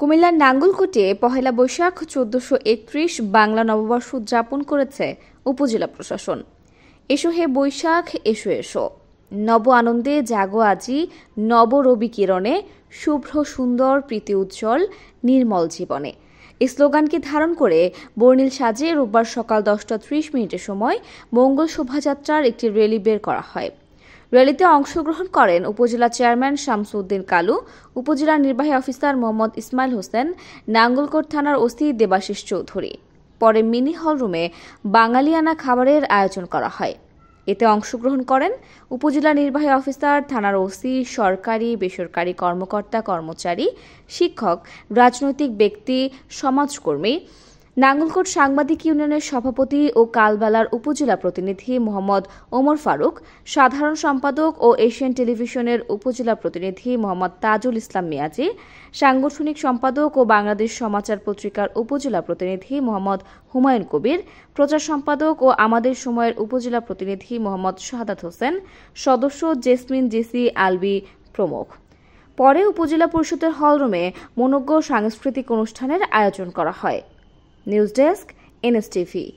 কুমিল্লার নাঙ্গলকোটে পহেলা বৈশাখ চোদ্দশো একত্রিশ বাংলা নববর্ষ উদযাপন করেছে উপজেলা প্রশাসন এসো হে বৈশাখ এসো এসো নব আনন্দে জাগো আজি নব রবি কিরণে শুভ্র সুন্দর প্রীতি উজ্জ্বল নির্মল জীবনে এই স্লোগানকে ধারণ করে বর্ণিল সাজে রোববার সকাল দশটা ত্রিশ মিনিটের সময় মঙ্গল শোভাযাত্রার একটি র্যালি বের করা হয় র্যালিতে অংশগ্রহণ করেন উপজেলা চেয়ারম্যান শামসুদ্দিন কালু উপজেলা নির্বাহী অফিসার মোহাম্মদ ইসমাইল হোসেন নাঙ্গলকোট থানার ওসি দেবাশিস চৌধুরী পরে মিনি হলরুমে বাঙালিয়ানা খাবারের আয়োজন করা হয় এতে অংশগ্রহণ করেন উপজেলা নির্বাহী অফিসার থানার ওসি সরকারি বেসরকারি কর্মকর্তা কর্মচারী শিক্ষক রাজনৈতিক ব্যক্তি সমাজকর্মী নাঙ্গলকোট সাংবাদিক ইউনিয়নের সভাপতি ও কালবেলার উপজেলা প্রতিনিধি মোহাম্মদ ওমর ফারুক সাধারণ সম্পাদক ও এশিয়ান টেলিভিশনের উপজেলা প্রতিনিধি মোহাম্মদ তাজুল ইসলাম মিয়াজি সাংগঠনিক সম্পাদক ও বাংলাদেশ সমাচার পত্রিকার উপজেলা প্রতিনিধি মোহাম্মদ হুমায়ুন কবির প্রচার সম্পাদক ও আমাদের সময়ের উপজেলা প্রতিনিধি মোহাম্মদ শাহাদাত হোসেন সদস্য জেসমিন জেসি আলবি প্রমুখ পরে উপজেলা পরিষদের হলরুমে মনজ্ঞ সাংস্কৃতিক অনুষ্ঠানের আয়োজন করা হয় News Desk, NSTV.